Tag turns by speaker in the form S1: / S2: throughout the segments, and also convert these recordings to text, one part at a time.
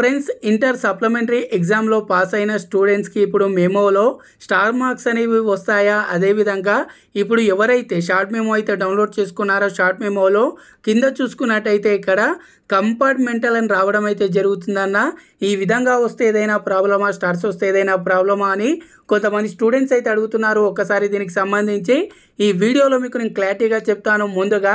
S1: friends inter supplementary ఎగ్జామ్లో pass అయిన స్టూడెంట్స్కి ఇప్పుడు మెమోలో స్టార్ మార్క్స్ అనేవి వస్తాయా అదేవిధంగా ఇప్పుడు ఎవరైతే షార్ట్ మెమో అయితే డౌన్లోడ్ చేసుకున్నారో షార్ట్ మెమోలో కింద చూసుకున్నట్టయితే ఇక్కడ కంపార్ట్మెంటల్ అని రావడం అయితే జరుగుతుందన్న ఈ విధంగా వస్తే ఏదైనా ప్రాబ్లమా స్టార్స్ వస్తే ఏదైనా ప్రాబ్లమా అని కొంతమంది స్టూడెంట్స్ అయితే అడుగుతున్నారు ఒకసారి దీనికి సంబంధించి ఈ వీడియోలో మీకు నేను క్లారిటీగా చెప్తాను ముందుగా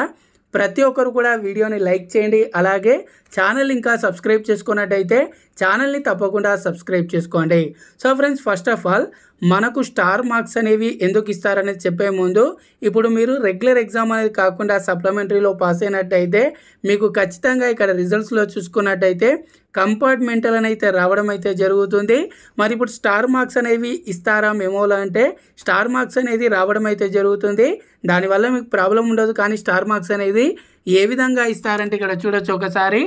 S1: ప్రతి ఒక్కరు కూడా వీడియోని లైక్ చేయండి అలాగే ఛానల్ ఇంకా సబ్స్క్రైబ్ చేసుకున్నట్టయితే ఛానల్ని తప్పకుండా సబ్స్క్రైబ్ చేసుకోండి so friends first of all మనకు స్టార్ మార్క్స్ అనేవి ఎందుకు ఇస్తారనేది చెప్పే ముందు ఇప్పుడు మీరు రెగ్యులర్ ఎగ్జామ్ అనేది కాకుండా సప్లిమెంటరీలో పాస్ అయినట్టయితే మీకు ఖచ్చితంగా ఇక్కడ రిజల్ట్స్లో చూసుకున్నట్టయితే కంపార్ట్మెంటల్ అని అయితే రావడం అయితే జరుగుతుంది మరి ఇప్పుడు స్టార్ మార్క్స్ అనేవి ఇస్తారా మెమోలో అంటే స్టార్ మార్క్స్ అనేది రావడం అయితే జరుగుతుంది దానివల్ల మీకు ప్రాబ్లం ఉండదు కానీ స్టార్ మార్క్స్ అనేది ఏ విధంగా ఇస్తారంటే ఇక్కడ చూడొచ్చు ఒకసారి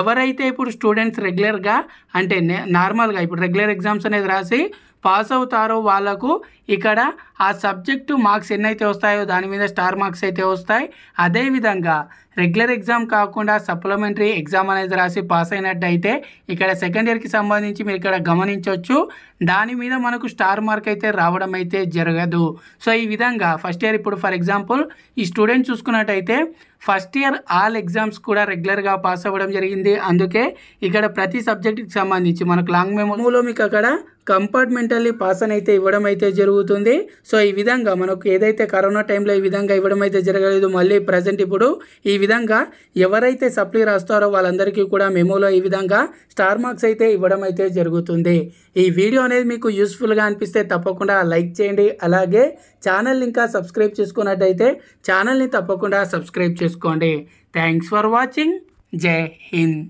S1: ఎవరైతే ఇప్పుడు స్టూడెంట్స్ రెగ్యులర్గా అంటే నార్మల్గా ఇప్పుడు రెగ్యులర్ ఎగ్జామ్స్ అనేది రాసి పాస్ అవుతారో వాళ్ళకు ఇక్కడ ఆ సబ్జెక్టు మార్క్స్ ఎన్నైతే వస్తాయో దాని మీద స్టార్ మార్క్స్ అయితే వస్తాయి అదేవిధంగా రెగ్యులర్ ఎగ్జామ్ కాకుండా సప్లిమెంటరీ ఎగ్జామ్ అనేది రాసి పాస్ అయినట్టయితే ఇక్కడ సెకండ్ ఇయర్కి సంబంధించి మీరు ఇక్కడ గమనించవచ్చు దాని మీద మనకు స్టార్ మార్క్ అయితే రావడం అయితే జరగదు సో ఈ విధంగా ఫస్ట్ ఇయర్ ఇప్పుడు ఫర్ ఎగ్జాంపుల్ ఈ స్టూడెంట్ చూసుకున్నట్టయితే ఫస్ట్ ఇయర్ ఆల్ ఎగ్జామ్స్ కూడా రెగ్యులర్గా పాస్ అవ్వడం జరిగింది అందుకే ఇక్కడ ప్రతి సబ్జెక్టుకి సంబంధించి మనకు లాంగ్ మెమోలో మీకు అక్కడ కంపార్ట్మెంటల్లీ పాస్ అని అయితే ఇవ్వడం అయితే జరుగుతుంది సో ఈ విధంగా మనకు ఏదైతే కరోనా టైంలో ఈ విధంగా ఇవ్వడం అయితే జరగలేదు మళ్ళీ ప్రజెంట్ ఇప్పుడు ఈ విధంగా ఎవరైతే సప్లీ రాస్తారో వాళ్ళందరికీ కూడా మెమోలో ఈ విధంగా స్టార్ మార్క్స్ అయితే ఇవ్వడం అయితే జరుగుతుంది ఈ వీడియో అనేది మీకు యూస్ఫుల్గా అనిపిస్తే తప్పకుండా లైక్ చేయండి అలాగే ఛానల్ని ఇంకా సబ్స్క్రైబ్ చేసుకున్నట్టయితే ఛానల్ని తప్పకుండా సబ్స్క్రైబ్ చేసుకోండి థ్యాంక్స్ ఫర్ వాచింగ్ జై హింద్